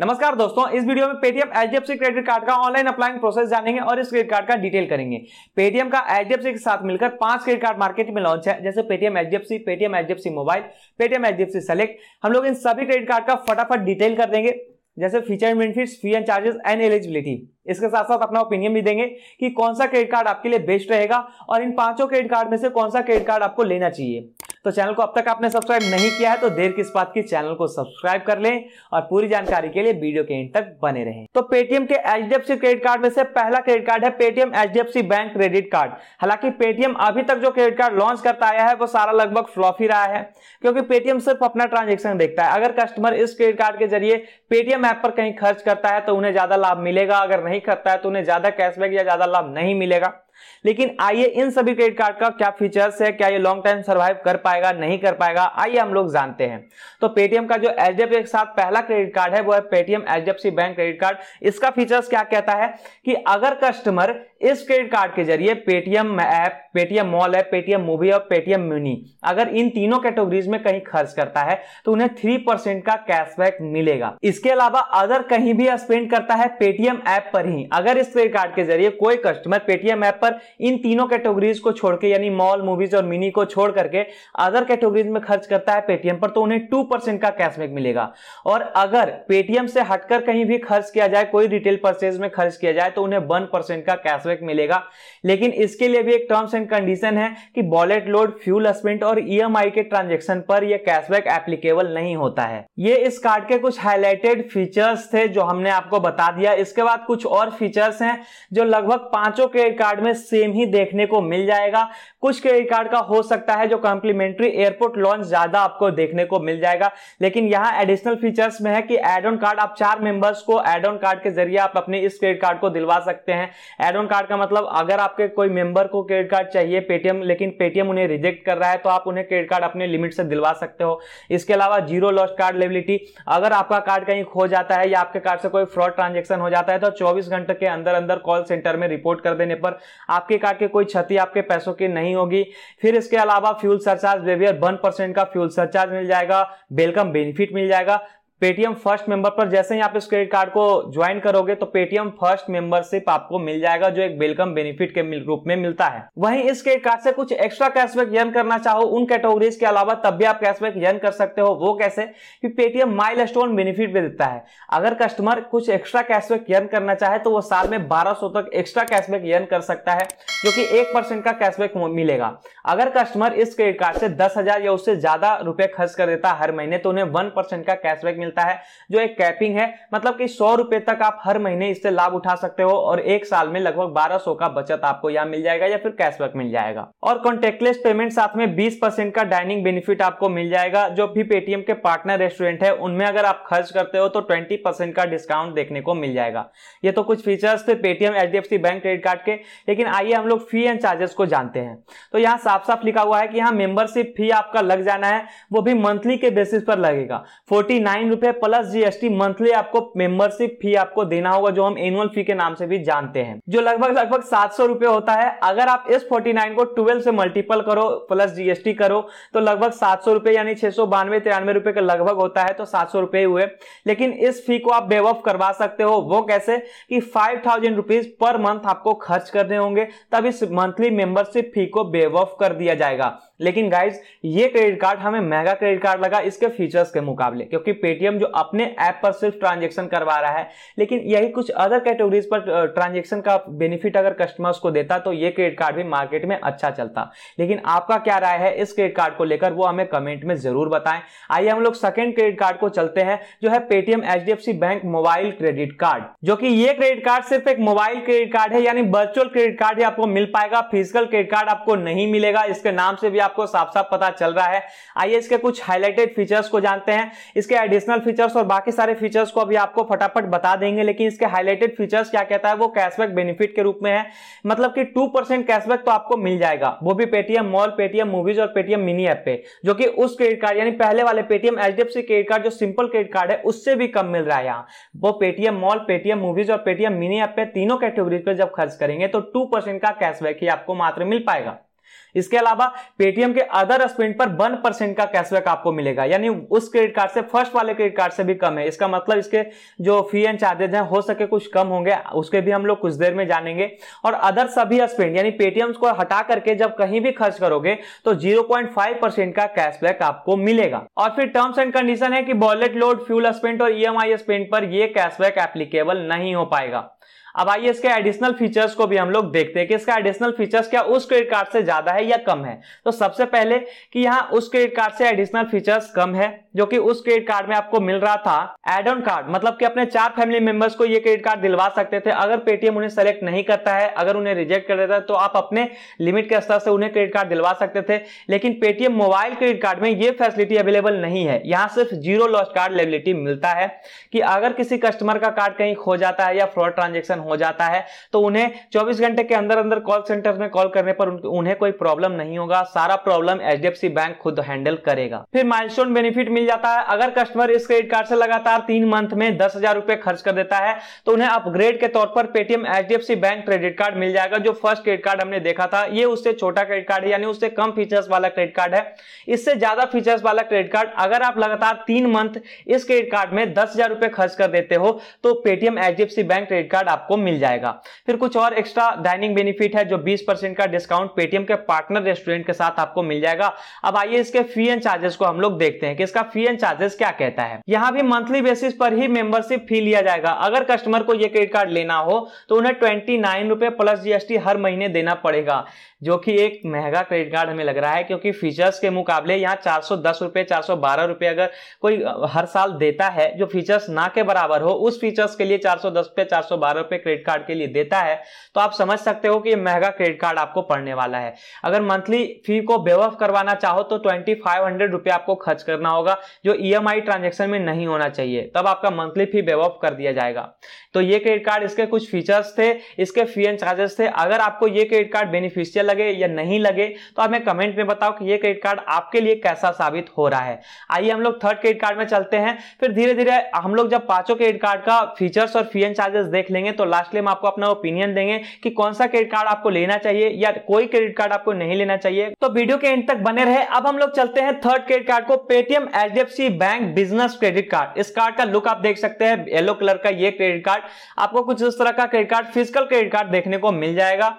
नमस्कार दोस्तों इस वीडियो में Paytm H D F C credit card का ऑनलाइन अप्लाइंग प्रोसेस जानेंगे और इस क्रेडिट कार्ड का डिटेल करेंगे पेटीएम का एच डी एफ सी के साथ मिलकर पांच क्रेडिट कार्ड मार्केट में लॉन्च है जैसे Paytm H Paytm H mobile Paytm H select हम लोग इन सभी क्रेडिट कार्ड का फटाफट डिटेल कर देंगे जैसे feature and benefits fee and charges and eligibility इसके साथ साथ अपना ओपिनियन भी देंगे कि कौन सा क्रेडिट कार्ड आपके लिए बेस्ट रहेगा और इन पांचों क्रेडिट कार्ड में से कौन सा क्रेडिट कार्ड आपको लेना चाहिए तो चैनल को अब तक आपने सब्सक्राइब नहीं किया है तो देर किस बात की चैनल को सब्सक्राइब कर लें और पूरी जानकारी के लिए वीडियो के एंड तक बने रहें तो पेटीएम के एच क्रेडिट कार्ड में से पहला क्रेडिट कार्ड है Paytm H bank credit card हालांकि पेटीएम अभी तक जो क्रेडिट कार्ड लॉन्च करता आया है वो सारा लगभग फ्लॉप ही रहा है क्योंकि पेटीएम सिर्फ अपना ट्रांजेक्शन देखता है अगर कस्टमर इस क्रेडिट कार्ड के जरिए पेटीएम ऐप पर कहीं खर्च करता है तो उन्हें ज्यादा लाभ मिलेगा अगर नहीं करता है तो उन्हें ज्यादा कैशबैक या ज्यादा लाभ नहीं मिलेगा लेकिन आइए इन सभी क्रेडिट कार्ड का क्या फीचर्स है क्या ये लॉन्ग टाइम सर्वाइव कर पाएगा नहीं कर पाएगा आइए हम लोग जानते हैं तो पेटीएम का जो एच के साथ पहला क्रेडिट कार्ड है वो है Paytm H bank credit card इसका फीचर्स क्या कहता है कि अगर कस्टमर इस क्रेडिट कार्ड के जरिए Paytm app Paytm mall app Paytm movie और पेटीएम म्यूनी अगर इन तीनों कैटेगरीज में कहीं खर्च करता है तो उन्हें थ्री परसेंट का कैशबैक मिलेगा इसके अलावा अगर कहीं भी स्पेंड करता है पेटीएम ऐप पर ही अगर इस क्रेडिट कार्ड के जरिए कोई कस्टमर पेटीएम ऐप पर इन तीनों कैटेगरीज को छोड़ के यानी मॉल मूवीज और मिनी को छोड़ करके अदर कैटेगरीज में खर्च करता है पेटीएम पर तो उन्हें टू परसेंट का कैशबैक मिलेगा और अगर पेटीएम से हटकर कहीं भी खर्च किया जाए कोई रिटेल परचेज में खर्च किया जाए तो उन्हें वन परसेंट का कैशबैक मिलेगा लेकिन इसके लिए भी एक टर्म्स एंड कंडीशन है कि वॉलेट लोड फ्यूल स्पेंट और ईएमआई e के ट्रांजेक्शन पर यह कैशबैक एप्लीकेबल नहीं होता है ये इस कार्ड के कुछ हाईलाइटेड फीचर्स थे जो हमने आपको बता दिया इसके बाद कुछ और फीचर्स हैं जो लगभग पांचों क्रेडिट कार्ड में सेम ही देखने को मिल जाएगा कुछ क्रेडिट कार्ड का हो सकता है जो कॉम्प्लीमेंट्री एयरपोर्ट लॉन्च ज्यादा आपको देखने को मिल जाएगा लेकिन यहाँ एडिशनल फीचर्स में है कि एड ऑन कार्ड आप चार मेंबर्स को एड ऑन कार्ड के जरिए आप अपने इस क्रेडिट कार्ड को दिलवा सकते हैं एड ऑन कार्ड का मतलब अगर आपके कोई मेंबर को क्रेडिट कार्ड चाहिए पेटीएम लेकिन पेटीएम उन्हें रिजेक्ट कर रहा है तो आप उन्हें क्रेडिट कार्ड अपने लिमिट से दिलवा सकते हो इसके अलावा जीरो लॉस्ट कार्ड लेबिलिटी अगर आपका कार्ड कहीं खो जाता है या आपके कार्ड से कोई फ्रॉड ट्रांजेक्शन हो जाता है तो चौबीस घंटे के अंदर अंदर कॉल सेंटर में रिपोर्ट कर देने पर आपके कार्ड की कोई क्षति आपके पैसों की नहीं नहीं होगी फिर इसके अलावा fuel surcharge waiver one percent का फ्यूल सरचार्ज मिल जाएगा वेलकम बेनिफिट मिल जाएगा पेटीएम फर्स्ट मेंबर पर जैसे ही आप इस क्रेडिट कार्ड को ज्वाइन करोगे तो पेटीएम फर्स्ट मेंबरशिप आपको मिल जाएगा जो एक वेलकम बेनिफिट के रूप में मिलता है वहीं इस क्रेडिट कार्ड से कुछ एक्स्ट्रा कैशबैक यर्न करना चाहो उन कैटेगरीज के अलावा तब भी आप कैशबैक यर्न कर सकते हो वो कैसे कि पेटीएम माइल स्टोन बेनिफिट भी देता है अगर कस्टमर कुछ एक्स्ट्रा कैशबैक यर्न करना चाहे तो वो साल में बारह तक एक्स्ट्रा कैशबैक यर्न कर सकता है जो कि एक का कैशबैक मिलेगा अगर कस्टमर इस क्रेडिट कार्ड से दस या उससे ज्यादा रुपए खर्च कर देता हर महीने तो उन्हें वन का कैशबैक मिलता है जो एक कैपिंग है मतलब कि सौ रुपए तक आप हर महीने इससे लाभ उठा सकते हो और एक साल में लगभग बारह सौ का बचत आपको यहाँ मिल जाएगा या फिर कैशबैक मिल जाएगा और कॉन्टेक्टलेस पेमेंट साथ में बीस का डाइनिंग बेनिफिट आपको मिल जाएगा जो भी पेटीएम के पार्टनर रेस्टोरेंट है उनमें अगर आप खर्च करते हो तो ट्वेंटी का डिस्काउंट देखने को मिल जाएगा ये तो कुछ फीचर्स थे Paytm H bank credit card के लेकिन आइए हम लोग फी एंड चार्जेस को जानते हैं तो यहाँ साफ साफ लिखा हुआ है कि यहाँ मेंबरशिप फी आपका लग जाना है वो भी मंथली के बेसिस पर लगेगा फोर्टी नाइन रुपए प्लस जीएसटी मंथली आपको मेंबरशिप फी आपको देना होगा जो हम एनुअल फी के नाम से भी जानते हैं जो लगभग लगभग सात सौ रुपए होता है अगर आप एस फोर्टी नाइन को ट्वेल्व से मल्टीपल करो प्लस जीएसटी करो तो लगभग सात सौ रुपए यानी छह सौ बानवे तिरानवे रुपए का लगभग होता है तो सात सौ रुपए हुए लेकिन इस फी को आप बेवफ करवा सकते हो वो कैसे कि five thousand rupees per month आपको खर्च करने होंगे तब इस मंथली मेंबरशिप फी को बेवफ कर दिया जाएगा लेकिन गाइज ये क्रेडिट कार्ड हमें मेगा क्रेडिट कार्ड लगा इसके फीचर्स के मुकाबले क्योंकि पेटीएम पेटीएम जो अपने ऐप पर सिर्फ ट्रांजेक्शन करवा रहा है लेकिन यही कुछ अदर कैटेगरीज पर ट्रांजेक्शन का बेनिफिट अगर कस्टमर्स को देता तो ये क्रेडिट कार्ड भी मार्केट में अच्छा चलता लेकिन आपका क्या राय है इस क्रेडिट कार्ड को लेकर वो हमें कमेंट में जरूर बताएं आइए हम लोग सेकेंड क्रेडिट कार्ड को चलते हैं जो है Paytm H bank mobile credit card जो कि ये क्रेडिट कार्ड सिर्फ एक मोबाइल क्रेडिट कार्ड है यानी वर्चुअल क्रेडिट कार्ड ही आपको मिल पाएगा फिजिकल क्रेडिट कार्ड आपको नहीं मिलेगा इसके नाम से भी आपको साफ साफ पता चल रहा है आइए इसके कुछ हाईलाइटेड फीचर्स को जानते हैं इसके एडिशनल एडिशनल फीचर्स और बाकी सारे फीचर्स को अभी आपको फटाफट बता देंगे लेकिन इसके हाईलाइटेड फीचर्स क्या कहता है वो कैशबैक बेनिफिट के रूप में है मतलब कि टू परसेंट कैशबैक तो आपको मिल जाएगा वो भी पेटीएम मॉल पेटीएम मूवीज और पेटीएम मिनी ऐप पे जो कि उस क्रेडिट कार्ड यानी पहले वाले Paytm H D credit card जो सिंपल क्रेडिट कार्ड है उससे भी कम मिल रहा है यहाँ वो पेटीएम मॉल पेटीएम मूवीज और पेटीएम मिनी ऐप पे तीनों कैटेगरीज पर जब खर्च करेंगे तो टू का कैशबैक ही आपको मात्र मिल पाएगा इसके अलावा पेटीएम के अदर स्पेंड पर वन परसेंट का कैशबैक आपको मिलेगा यानी उस क्रेडिट कार्ड से फर्स्ट वाले क्रेडिट कार्ड से भी कम है इसका मतलब इसके जो फी एंड चार्जेज हैं हो सके कुछ कम होंगे उसके भी हम लोग कुछ देर में जानेंगे और अदर सभी स्पेंड यानी पेटीएम को हटा करके जब कहीं भी खर्च करोगे तो जीरो परसेंट का कैशबैक आपको मिलेगा और फिर टर्म्स एंड कंडीशन है कि वॉलेट लोड फ्यूल स्पेंट और ई e एम पर यह कैशबैक एप्लीकेबल नहीं हो पाएगा अब आइए इसके एडिशनल फीचर्स को भी हम लोग देखते हैं कि इसका एडिशनल फीचर्स क्या उस क्रेडिट कार्ड से ज्यादा है या कम है तो सबसे पहले कि यहाँ उस क्रेडिट कार्ड से एडिशनल फीचर्स कम है जो कि उस क्रेडिट कार्ड में आपको मिल रहा था एड ऑन कार्ड मतलब कि अपने चार फैमिली मेंबर्स को ये क्रेडिट कार्ड दिलवा सकते थे अगर पेटीएम उन्हें सेलेक्ट नहीं करता है अगर उन्हें रिजेक्ट कर देता है तो आप अपने लिमिट के स्तर से उन्हें क्रेडिट कार्ड दिलवा सकते थे लेकिन पेटीएम मोबाइल क्रेडिट कार्ड में ये फैसिलिटी अवेलेबल नहीं है यहाँ सिर्फ जीरो लॉस कार्ड लेबिलिटी मिलता है कि अगर किसी कस्टमर का कार्ड कहीं खो जाता है या फ्रॉड ट्रांजेक्शन हो जाता है तो उन्हें चौबीस घंटे के अंदर अंदर कॉल सेंटर में कॉल करने पर उन्हें कोई प्रॉब्लम नहीं होगा सारा प्रॉब्लम एच बैंक खुद हैंडल करेगा फिर माइलस्टोन बेनिफिट मिल जाता है अगर कस्टमर इस क्रेडिट कार्ड से लगातार तीन मंथ में दस हजार रुपए खर्च कर देता है तो उन्हें अपग्रेड के तौर पर Paytm H bank credit card मिल जाएगा जो फर्स्ट क्रेडिट कार्ड हमने देखा था ये उससे छोटा क्रेडिट कार्ड है यानी उससे कम फीचर्स वाला क्रेडिट कार्ड है इससे ज्यादा फीचर्स वाला क्रेडिट कार्ड अगर आप लगातार तीन मंथ इस क्रेडिट कार्ड में दस हजार रुपए खर्च कर देते हो तो Paytm H bank credit card आपको आपको मिल जाएगा फिर कुछ और एक्स्ट्रा डाइनिंग बेनिफिट है जो 20 परसेंट का डिस्काउंट पेटीएम के पार्टनर रेस्टोरेंट के साथ आपको मिल जाएगा अब आइए इसके फी एंड चार्जेस को हम लोग देखते हैं कि इसका फी एंड चार्जेस क्या कहता है यहाँ भी मंथली बेसिस पर ही मेंबरशिप फी लिया जाएगा अगर कस्टमर को यह क्रेडिट कार्ड लेना हो तो उन्हें ट्वेंटी प्लस जीएसटी हर महीने देना पड़ेगा जो कि एक महंगा क्रेडिट कार्ड हमें लग रहा है क्योंकि फीचर्स के मुकाबले यहाँ चार सौ दस रुपये चार सौ बारह रुपये अगर कोई हर साल देता है जो फीचर्स ना के बराबर हो उस फीचर्स के लिए चार सौ दस रुपये चार सौ बारह रुपये क्रेडिट कार्ड के लिए देता है तो आप समझ सकते हो कि ये महंगा क्रेडिट कार्ड आपको पड़ने वाला है अगर मंथली फी को बेवफ करवाना चाहो तो ट्वेंटी फाइव हंड्रेड रुपये आपको खर्च करना होगा जो ई एम आई ट्रांजेक्शन में नहीं होना चाहिए तब आपका मंथली फी बेवफ कर दिया जाएगा तो ये क्रेडिट कार्ड इसके कुछ फीचर्स थे इसके फी एंड चार्जेस थे अगर आपको ये क्रेडिट कार्ड बेनिफिशियल लगे या नहीं लगे तो आप हमें कमेंट में बताओ कि ये क्रेडिट कार्ड आपके लिए कैसा साबित हो रहा है आइए हम लोग थर्ड क्रेडिट कार्ड में चलते हैं फिर धीरे धीरे हम लोग जब पांचों क्रेडिट कार्ड का फीचर्स और फी एंड चार्जेस देख लेंगे तो लास्टली हम आपको अपना ओपिनियन देंगे कि कौन सा क्रेडिट कार्ड आपको लेना चाहिए या कोई क्रेडिट कार्ड आपको नहीं लेना चाहिए तो वीडियो के एंड तक बने रहे अब हम लोग चलते हैं थर्ड क्रेडिट कार्ड को Paytm H bank business credit card इस कार्ड का लुक आप देख सकते हैं येलो कलर का ये क्रेडिट कार्ड आपको कुछ इस तरह का credit card physical credit card देखने को मिल जाएगा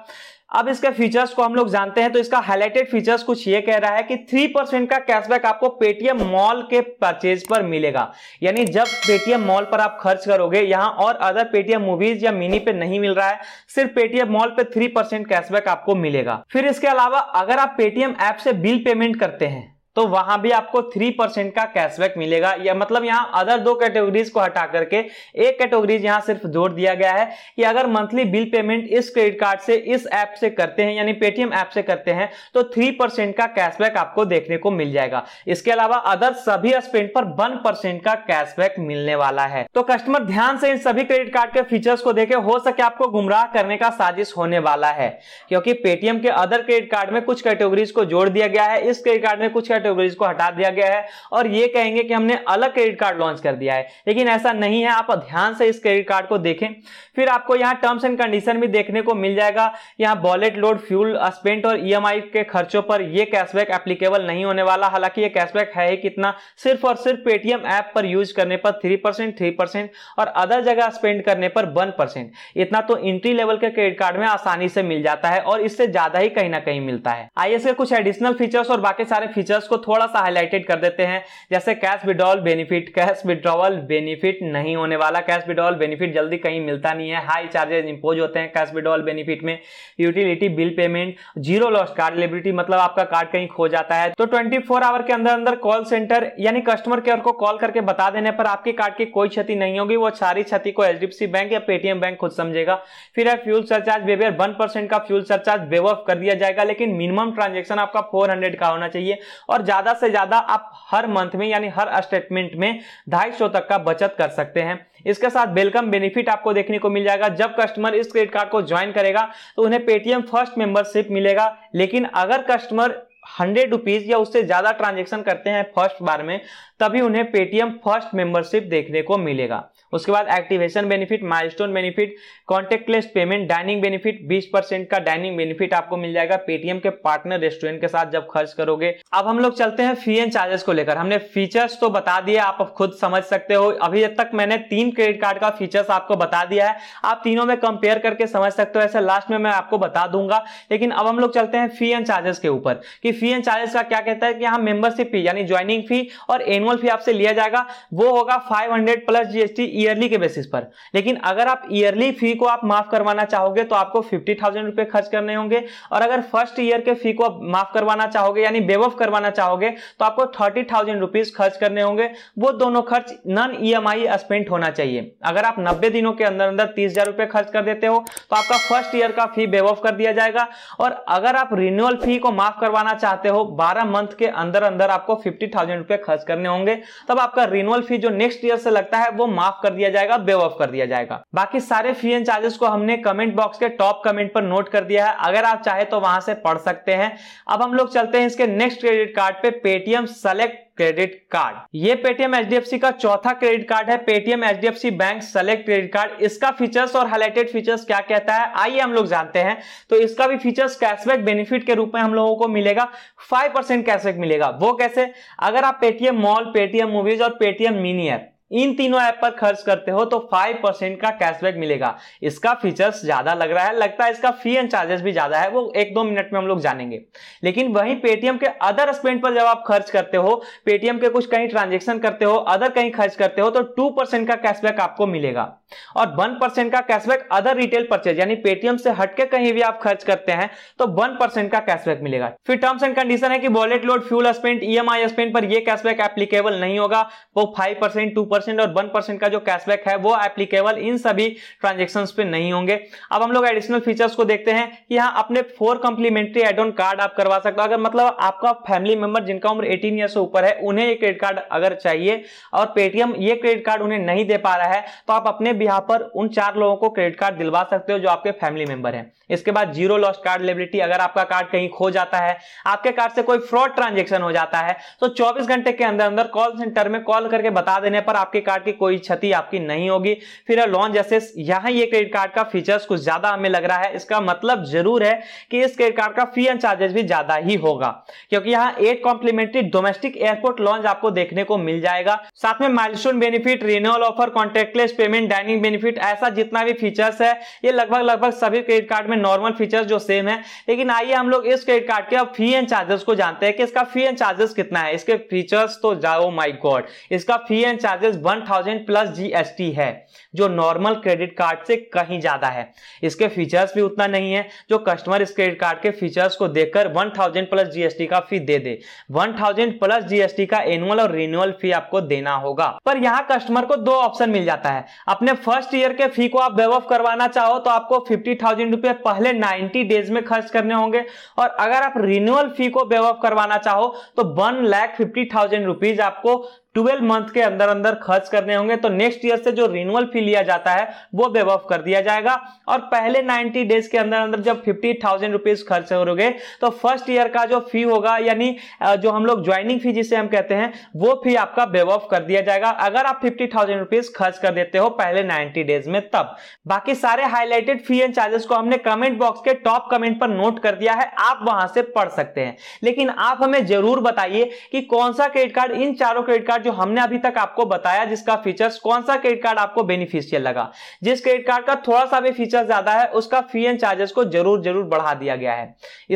अब इसके फीचर्स को हम लोग जानते हैं तो इसका हाईलाइटेड फीचर्स कुछ ये कह रहा है कि थ्री परसेंट का कैशबैक आपको पेटीएम मॉल के परचेज पर मिलेगा यानी जब पेटीएम मॉल पर आप खर्च करोगे यहाँ और अदर पेटीएम मूवीज या मिनी पे नहीं मिल रहा है सिर्फ पेटीएम मॉल पे थ्री परसेंट कैशबैक आपको मिलेगा फिर इसके अलावा अगर आप पेटीएम ऐप से बिल पेमेंट करते हैं तो वहां भी आपको थ्री परसेंट का कैशबैक मिलेगा या मतलब यहाँ अदर दो कैटेगरीज को हटा करके एक कैटेगरीज यहाँ सिर्फ जोड़ दिया गया है कि अगर मंथली बिल पेमेंट इस क्रेडिट कार्ड से इस ऐप से करते हैं यानी पेटीएम ऐप से करते हैं तो थ्री परसेंट का कैशबैक आपको देखने को मिल जाएगा इसके अलावा अदर सभी स्पेंड पर वन परसेंट का कैशबैक मिलने वाला है तो कस्टमर ध्यान से इन सभी क्रेडिट कार्ड के फीचर्स को देखे हो सके आपको गुमराह करने का साजिश होने वाला है क्योंकि पेटीएम के अदर क्रेडिट कार्ड में कुछ कैटेगरीज को जोड़ दिया गया है इस क्रेडिट कार्ड में कुछ कैटेगरीज को हटा दिया गया है और ये कहेंगे कि हमने अलग क्रेडिट कार्ड लॉन्च कर दिया है लेकिन ऐसा नहीं है आप ध्यान से इस क्रेडिट कार्ड को देखें फिर आपको यहाँ टर्म्स एंड कंडीशन भी देखने को मिल जाएगा यहाँ वॉलेट लोड फ्यूल स्पेंट और ई e के खर्चों पर यह कैशबैक एप्लीकेबल नहीं होने वाला हालांकि ये कैशबैक है ही कितना सिर्फ और सिर्फ पेटीएम ऐप पर यूज करने पर थ्री परसेंट थ्री परसेंट और अदर जगह स्पेंड करने पर वन परसेंट इतना तो एंट्री लेवल के क्रेडिट कार्ड में आसानी से मिल जाता है और इससे ज्यादा ही कहीं ना कहीं मिलता है आईएस के कुछ एडिशनल फीचर्स और बाकी सारे फीचर्स को उसको थोड़ा सा हाईलाइटेड कर देते हैं जैसे cash withdrawal benefit cash withdrawal benefit नहीं होने वाला कैश विड्रॉल बेनिफिट जल्दी कहीं मिलता नहीं है हाई चार्जेज इंपोज होते हैं कैश विड्रॉल बेनिफिट में utility bill payment zero loss card liability मतलब आपका कार्ड कहीं खो जाता है तो ट्वेंटी आवर के अंदर अंदर कॉल सेंटर यानी कस्टमर केयर को कॉल करके बता देने पर आपके कार्ड की कोई क्षति नहीं होगी वो सारी क्षति को एच बैंक या पेटीएम बैंक खुद समझेगा फिर है fuel surcharge waiver one percent का फ्यूल सरचार्ज बेवफ कर दिया जाएगा लेकिन मिनिमम ट्रांजेक्शन आपका फोर का होना चाहिए और ज्यादा से ज्यादा आप हर मंथ में यानी हर स्टेटमेंट में ढाई सौ तक का बचत कर सकते हैं इसके साथ वेलकम बेनिफिट आपको देखने को मिल जाएगा जब कस्टमर इस क्रेडिट कार्ड को ज्वाइन करेगा तो उन्हें पेटीएम फर्स्ट मेंबरशिप मिलेगा लेकिन अगर कस्टमर हंड्रेड रुपीज या उससे ज्यादा ट्रांजेक्शन करते हैं फर्स्ट बार में तभी उन्हें पेटीएम फर्स्ट मेंबरशिप देखने को मिलेगा उसके बाद activation benefit milestone benefit contactless payment dining benefit 20 percent का डाइनिंग बेनिफिट आपको मिल जाएगा पेटीएम के पार्टनर रेस्टोरेंट के साथ जब खर्च करोगे अब हम लोग चलते हैं फी एंड चार्जेस को लेकर हमने फीचर्स तो बता दिया आप खुद समझ सकते हो अभी तक मैंने तीन क्रेडिट कार्ड का फीचर्स आपको बता दिया है आप तीनों में कंपेयर करके समझ सकते हो ऐसे लास्ट में मैं आपको बता दूंगा लेकिन अब हम लोग चलते हैं फी एंड चार्जेस के ऊपर कि फी एंड चार्जेस का क्या कहता है कि यहाँ मेंबरशिप फी यानी ज्वाइनिंग फी और एनुअल फी आपसे लिया जाएगा वो होगा 500 प्लस जीएसटी ईयरली के बेसिस पर लेकिन अगर आप ईयरली फी को आप माफ करवाना चाहोगे तो आपको फिफ्टी थाउजेंड रुपए खर्च करने होंगे और अगर फर्स्ट ईयर के फी को आप माफ करवाना चाहोगे यानी बेवफ करवाना चाहोगे तो आपको थर्टी थाउजेंड रुपीज खर्च करने होंगे वो दोनों खर्च non E M I spent होना चाहिए अगर आप नब्बे दिनों के अंदर अंदर तीस हजार रुपए खर्च कर देते हो तो आपका फर्स्ट ईयर का फी बेवफ कर दिया जाएगा और अगर आप रिन्यूअल फी को माफ करवाना चाहते हो बारह मंथ के अंदर अंदर आपको फिफ्टी थाउजेंड रुपए खर्च करने होंगे तब आपका रिन्यूअल फी जो नेक्स्ट ईयर से लगता है वो माफ कर दिया जाएगा ऑफ कर दिया जाएगा बाकी सारे फी एंड चार्जेस को हमने कमेंट बॉक्स के टॉप कमेंट पर नोट कर दिया है अगर आप चाहे तो वहां से पढ़ सकते हैं अब हम लोग चलते हैं इसके नेक्स्ट क्रेडिट कार्ड पे पेटीएम सेलेक्ट क्रेडिट कार्ड ये पेटीएम एच का चौथा क्रेडिट कार्ड है Paytm H bank select credit card इसका फीचर्स और हाईलाइटेड फीचर्स क्या कहता है आइए हम लोग जानते हैं तो इसका भी फीचर्स कैशबैक बेनिफिट के रूप में हम लोगों को मिलेगा 5% कैशबैक मिलेगा वो कैसे अगर आप पेटीएम मॉल पेटीएम मूवीज और पेटीएम मिनी ऐप इन तीनों ऐप पर खर्च करते हो तो 5% का कैशबैक मिलेगा इसका फीचर्स ज्यादा लग रहा है लगता है इसका फी एंड चार्जेस भी ज्यादा है वो एक दो मिनट में हम लोग जानेंगे लेकिन वहीं पेटीएम के अदर स्पेंड पर जब आप खर्च करते हो पेटीएम के कुछ कहीं ट्रांजेक्शन करते हो अदर कहीं खर्च करते हो तो टू का कैशबैक आपको मिलेगा और वन परसेंट का कैशबैक अदर रिटेल परचेज यानी पेटीएम से हटके कहीं भी आप खर्च करते हैं तो वन परसेंट का कैशबैक मिलेगा फिर टर्म्स एंड कंडीशन है कि wallet load fuel spent EMI spent पर यह कैशबैक एप्लीकेबल नहीं होगा वो फाइव परसेंट टू परसेंट और वन परसेंट का जो कैशबैक है वो एप्लीकेबल इन सभी ट्रांजेक्शन पे नहीं होंगे अब हम लोग एडिशनल फीचर्स को देखते हैं कि यहाँ अपने four complimentary add on card आप करवा सकते हो अगर मतलब आपका फैमिली मेंबर जिनका उम्र एटीन ईयर से ऊपर है उन्हें ये क्रेडिट कार्ड अगर चाहिए और पेटीएम ये क्रेडिट कार्ड उन्हें नहीं दे पा रहा है तो आप अपने में भी यहाँ पर उन चार लोगों को क्रेडिट कार्ड दिलवा सकते हो जो आपके फैमिली मेंबर हैं इसके बाद जीरो लॉस्ट कार्ड लेबिलिटी अगर आपका कार्ड कहीं खो जाता है आपके कार्ड से कोई फ्रॉड ट्रांजेक्शन हो जाता है तो 24 घंटे के अंदर अंदर कॉल सेंटर में कॉल करके बता देने पर आपके कार्ड की कोई क्षति आपकी नहीं होगी फिर लॉन्च जैसे यहाँ ये क्रेडिट कार्ड का फीचर्स कुछ ज्यादा हमें लग रहा है इसका मतलब जरूर है कि इस क्रेडिट कार्ड का फी एंड चार्जेस भी ज्यादा ही होगा क्योंकि यहाँ eight complimentary domestic airport lounge आपको देखने को मिल जाएगा साथ में milestone benefit renewal offer contactless payment banking benefit ऐसा जितना भी फीचर्स है ये लगभग लगभग सभी क्रेडिट कार्ड में नॉर्मल फीचर्स जो सेम है लेकिन आइए हम लोग इस क्रेडिट कार्ड के अब फी एंड चार्जेस को जानते हैं कि इसका फी एंड चार्जेस कितना है इसके फीचर्स तो जाओ माई गॉड इसका fee and charges one plus GST है जो नॉर्मल क्रेडिट कार्ड से कहीं ज़्यादा है इसके फीचर्स भी उतना नहीं है जो कस्टमर इस क्रेडिट कार्ड के फीचर्स को देखकर 1000 प्लस जीएसटी का फी दे दे 1000 प्लस जीएसटी का एनुअल और रिन्यूअल फी आपको देना होगा पर यहाँ कस्टमर को दो ऑप्शन मिल जाता है अपने फर्स्ट ईयर के फी को आप वेव ऑफ करवाना चाहो तो आपको फिफ्टी थाउजेंड रुपए पहले नाइनटी डेज में खर्च करने होंगे और अगर आप रिन्यूअल फी को वेव ऑफ करवाना चाहो तो one lakh fifty thousand rupees आपको ट्वेल्व मंथ के अंदर अंदर खर्च करने होंगे तो नेक्स्ट ईयर से जो रिन्यूअल फी लिया जाता है वो बेब ऑफ कर दिया जाएगा और पहले 90 डेज के अंदर अंदर जब फिफ्टी थाउजेंड रुपीज खर्च होगे तो फर्स्ट ईयर का जो फी होगा यानी जो हम लोग ज्वाइनिंग फी जिसे हम कहते हैं वो फी आपका बेब ऑफ कर दिया जाएगा अगर आप फिफ्टी थाउजेंड रुपीज खर्च कर देते हो पहले नाइन्टी डेज में तब बाकी सारे हाईलाइटेड फी एंड चार्जेस को हमने कमेंट बॉक्स के टॉप कमेंट पर नोट कर दिया है आप वहां से पढ़ सकते हैं लेकिन आप हमें जरूर बताइए कि कौन सा क्रेडिट कार्ड इन चारों क्रेडिट कार्ड जो हमने अभी तक आपको बताया जिसका फीचर्स कौन सा क्रेडिट कार्ड आपको बेनिफिशियल लगा जिस क्रेडिट कार्ड का थोड़ा सा भी फीचर ज्यादा है उसका फी एंड चार्जेस को जरूर जरूर बढ़ा दिया गया है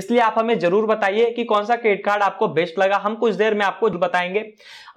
इसलिए आप हमें जरूर बताइए कि कौन सा क्रेडिट कार्ड आपको बेस्ट लगा हम कुछ देर में आपको बताएंगे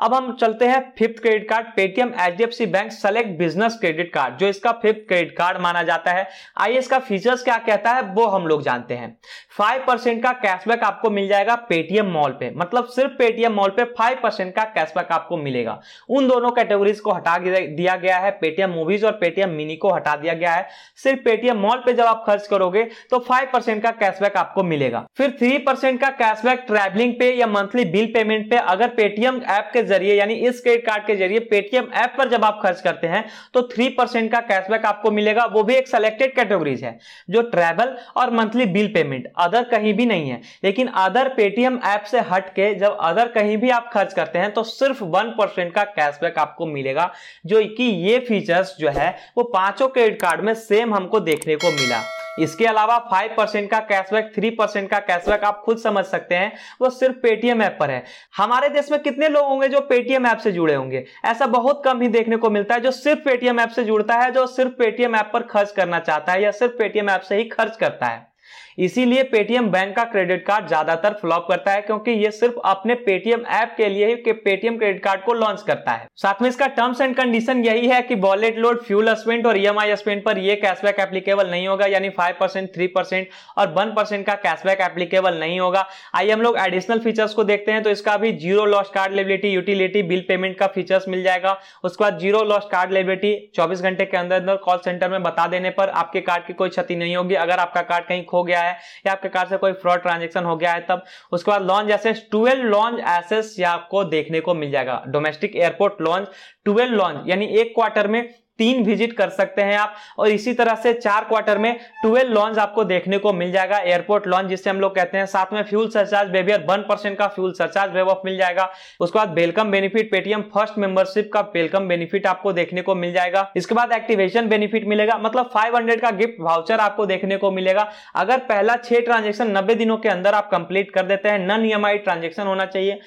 अब हम चलते हैं fifth credit card Paytm H D bank select business credit card जो इसका फिफ्थ क्रेडिट कार्ड माना जाता है आइए इसका फीचर्स क्या कहता है वो हम लोग जानते हैं फाइव परसेंट का कैशबैक आपको मिल जाएगा पेटीएम मॉल पे मतलब सिर्फ पेटीएम मॉल पे फाइव परसेंट का कैशबैक आपको मिलेगा उन दोनों कैटेगरीज को हटा दिया गया है पेटीएम मूवीज और पेटीएम मिनी को हटा दिया गया है सिर्फ पेटीएम मॉल पे जब आप खर्च करोगे तो फाइव परसेंट का कैशबैक आपको मिलेगा फिर थ्री परसेंट का कैशबैक ट्रेवलिंग पे या मंथली बिल पेमेंट पे अगर पेटीएम ऐप के जरिए यानी इस क्रेडिट कार्ड के जरिए पेटीएम ऐप पर जब आप खर्च करते हैं तो थ्री परसेंट का कैशबैक आपको मिलेगा वो भी एक सेलेक्टेड कैटेगरीज है जो ट्रैवल और मंथली बिल पेमेंट अदर कहीं भी नहीं है लेकिन अदर पेटीएम ऐप से हट के जब अदर कहीं भी आप खर्च करते हैं तो सिर्फ वन परसेंट का कैशबैक आपको मिलेगा जो कि ये फीचर्स जो है वो पांचों क्रेडिट कार्ड में सेम हमको देखने को मिला इसके अलावा फाइव परसेंट का कैशबैक थ्री परसेंट का कैशबैक आप खुद समझ सकते हैं वो सिर्फ पेटीएम ऐप पर है हमारे देश में कितने लोग होंगे जो पेटीएम ऐप से जुड़े होंगे ऐसा बहुत कम ही देखने को मिलता है जो सिर्फ पेटीएम ऐप से जुड़ता है जो सिर्फ पेटीएम ऐप पर खर्च करना चाहता है या सिर्फ पेटीएम ऐप से ही खर्च करता है इसीलिए पेटीएम बैंक का क्रेडिट कार्ड ज्यादातर फ्लॉप करता है क्योंकि ये सिर्फ अपने पेटीएम ऐप के लिए ही पेटीएम क्रेडिट कार्ड को लॉन्च करता है साथ में इसका टर्म्स एंड कंडीशन यही है कि वॉलेट लोड फ्यूल स्पेंट और ईएमआई e स्पेंट पर यह कैशबैक एप्लीकेबल नहीं होगा यानी फाइव परसेंट थ्री परसेंट और वन परसेंट का कैशबैक एप्लीकेबल नहीं होगा आइए हम लोग एडिशनल फीचर्स को देखते हैं तो इसका भी zero loss card liability utility bill payment का फीचर्स मिल जाएगा उसके बाद जीरो लॉस कार्ड लेबिलिटी चौबीस घंटे के अंदर अंदर कॉल सेंटर में बता देने पर आपके कार्ड की कोई क्षति नहीं होगी अगर आपका कार्ड कहीं खो गया गया है या आपके कार से कोई फ्रॉड ट्रांजेक्शन हो गया है तब उसके बाद lounge access twelve lounge access आपको देखने को मिल जाएगा domestic airport lounge twelve lounge यानी एक क्वार्टर में तीन विजिट कर सकते हैं आप और इसी तरह से चार क्वार्टर में ट्वेल्व लॉन्च आपको देखने को मिल जाएगा एयरपोर्ट लॉन्च जिसे हम लोग कहते हैं साथ में fuel surcharge waiver one percent का फ्यूल सरचार्ज वेब ऑफ मिल जाएगा उसके बाद welcome benefit Paytm first membership का वेलकम बेनिफिट आपको देखने को मिल जाएगा इसके बाद एक्टिवेशन बेनिफिट मिलेगा मतलब फाइव का गिफ्ट वाउचर आपको देखने को मिलेगा अगर पहला छह ट्रांजेक्शन नब्बे दिनों के अंदर आप कंप्लीट कर देते हैं नन ई ट्रांजेक्शन होना चाहिए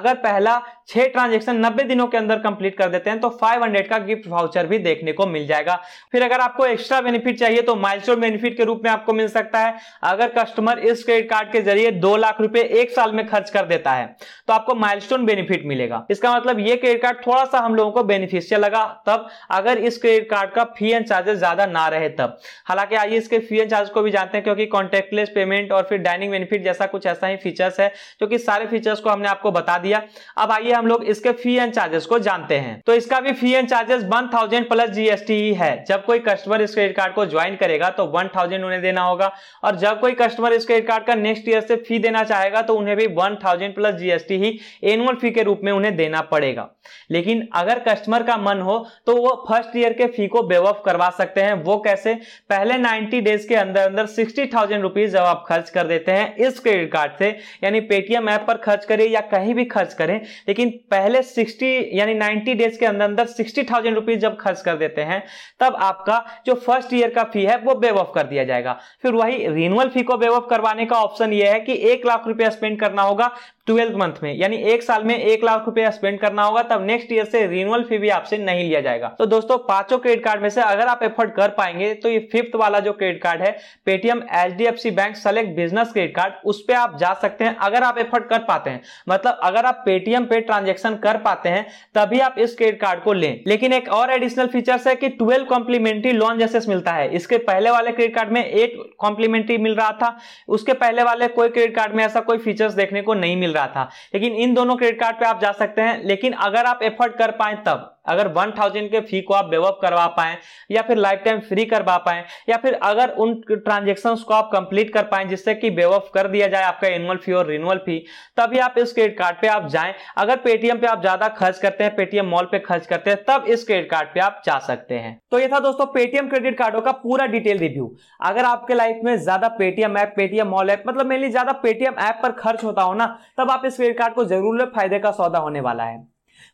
अगर पहला छह ट्रांजेक्शन नब्बे दिनों के अंदर कंप्लीट कर देते हैं तो फाइव का गिफ्ट वाउचर भी देखने देखने को मिल जाएगा फिर अगर आपको एक्स्ट्रा बेनिफिट चाहिए तो माइलस्टोन बेनिफिट के रूप में आपको मिल सकता है अगर कस्टमर इस क्रेडिट कार्ड के जरिए दो लाख रुपए एक साल में खर्च कर देता है तो आपको माइलस्टोन बेनिफिट मिलेगा इसका मतलब ये क्रेडिट कार्ड थोड़ा सा हम लोगों को बेनिफिशियल लगा तब अगर इस क्रेडिट कार्ड का फी एंड चार्जेस ज्यादा ना रहे तब हालांकि आइए इसके फी एंड चार्ज को भी जानते हैं क्योंकि कॉन्टेक्टलेस पेमेंट और फिर डाइनिंग बेनिफिट जैसा कुछ ऐसा ही फीचर्स है जो कि सारे फीचर्स को हमने आपको बता दिया अब आइए हम लोग इसके फी एंड चार्जेस को जानते हैं तो इसका भी fee and charges one plus plus GST ही है जब कोई कस्टमर इस क्रेडिट कार्ड को ज्वाइन करेगा तो वन थाउजेंड उन्हें देना होगा और जब कोई कस्टमर इस क्रेडिट कार्ड का नेक्स्ट ईयर से फी देना चाहेगा तो उन्हें भी वन थाउजेंड प्लस जीएसटी ही एनुअल फी के रूप में उन्हें देना पड़ेगा लेकिन अगर कस्टमर का मन हो तो वो फर्स्ट ईयर के फी को बेवफ करवा सकते हैं वो कैसे पहले नाइनटी डेज के अंदर अंदर सिक्सटी थाउजेंड रुपीज जब आप खर्च कर देते हैं इस क्रेडिट कार्ड से यानी पेटीएम ऐप पर खर्च करें या कहीं भी खर्च करें लेकिन पहले सिक्सटी यानी नाइनटी डेज के अंदर अंदर सिक्सटी थाउजेंड रुपीज जब खर्च कर कर देते हैं तब आपका जो फर्स्ट ईयर का फी है वो बेव ऑफ कर दिया जाएगा फिर वही रिन्यूअल फी को बेव ऑफ करवाने का ऑप्शन ये है कि एक लाख रुपया स्पेंड करना होगा ट्वेल्थ मंथ में यानी एक साल में एक लाख रुपया स्पेंड करना होगा तब नेक्स्ट ईयर से रिन्यूअल फी भी आपसे नहीं लिया जाएगा तो दोस्तों पांचों क्रेडिट कार्ड में से अगर आप एफर्ट कर पाएंगे तो ये फिफ्थ वाला जो क्रेडिट कार्ड है Paytm H bank select business credit card उस पर आप जा सकते हैं अगर आप एफर्ट कर पाते हैं मतलब अगर आप पेटीएम पे ट्रांजेक्शन कर पाते हैं तभी आप इस क्रेडिट कार्ड को लें लेकिन एक और एडिशनल फीचर है कि ट्वेल्व कॉम्प्लीमेंट्री लोन जैसे मिलता है इसके पहले वाले क्रेडिट कार्ड में एट कॉम्प्लीमेंट्री मिल रहा था उसके पहले वाले कोई क्रेडिट कार्ड में ऐसा कोई फीचर्स देखने को नहीं मिल रहा था लेकिन इन दोनों क्रेडिट कार्ड पे आप जा सकते हैं लेकिन अगर आप एफर्ट कर पाए तब अगर 1000 के फी को आप बेवअप करवा पाए या फिर लाइफ टाइम फ्री करवा पाए या फिर अगर उन ट्रांजेक्शन को आप कंप्लीट कर पाए जिससे कि बेवअप कर दिया जाए आपका एनुअल फी और रिन्यूअल फी तभी आप इस क्रेडिट कार्ड पे आप जाएं अगर पेटीएम पे आप ज्यादा खर्च करते हैं पेटीएम मॉल पे खर्च करते हैं तब इस क्रेडिट कार्ड पे आप जा सकते हैं तो ये था दोस्तों पेटीएम क्रेडिट कार्डो का पूरा डिटेल रिव्यू अगर आपके लाइफ में ज्यादा Paytm app Paytm mall app मतलब मेनली ज्यादा पेटीएम ऐप पर खर्च होता हो ना तब आप इस क्रेडिट कार्ड को जरूर फायदे का सौदा होने वाला है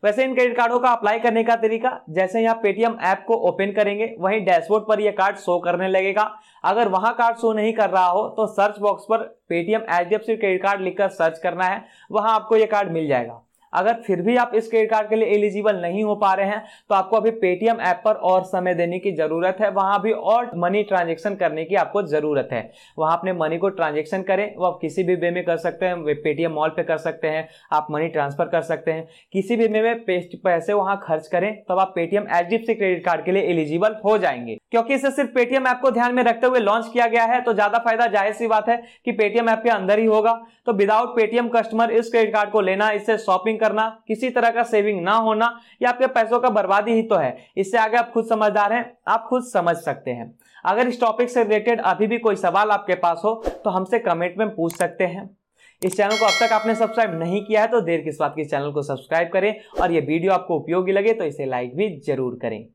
वैसे इन क्रेडिट कार्डों का अप्लाई करने का तरीका जैसे यहाँ पेटीएम ऐप को ओपन करेंगे वहीं डैशबोर्ड पर यह कार्ड शो करने लगेगा अगर वहां कार्ड शो नहीं कर रहा हो तो सर्च बॉक्स पर पेटीएम एच क्रेडिट कार्ड लिखकर सर्च करना है वहां आपको यह कार्ड मिल जाएगा अगर फिर भी आप इस क्रेडिट कार्ड के लिए एलिजिबल नहीं हो पा रहे हैं तो आपको अभी पेटीएम ऐप पर और समय देने की जरूरत है वहां भी और मनी ट्रांजेक्शन करने की आपको जरूरत है वहां अपने मनी को ट्रांजेक्शन करें वो आप किसी भी वे में कर सकते हैं पेटीएम मॉल पे कर सकते हैं आप मनी ट्रांसफर कर सकते हैं किसी भी वे में पैसे वहां खर्च करें तब आप पेटीएम एच से क्रेडिट कार्ड के लिए एलिजिबल हो जाएंगे क्योंकि इसे सिर्फ पेटीएम ऐप को ध्यान में रखते हुए लॉन्च किया गया है तो ज्यादा फायदा जाहिर सी बात है कि पेटीएम ऐप के अंदर ही होगा तो विदाउट पेटीएम कस्टमर इस क्रेडिट कार्ड को लेना इससे शॉपिंग करना किसी तरह का सेविंग ना होना या आपके पैसों का बर्बादी ही तो है इससे आगे आप खुद समझदार हैं आप खुद समझ सकते हैं अगर इस टॉपिक से रिलेटेड अभी भी कोई सवाल आपके पास हो तो हमसे कमेंट में पूछ सकते हैं इस चैनल को अब तक आपने सब्सक्राइब नहीं किया है तो देर किस बात की चैनल को सब्सक्राइब करें और ये वीडियो आपको उपयोगी लगे तो इसे लाइक भी जरूर करें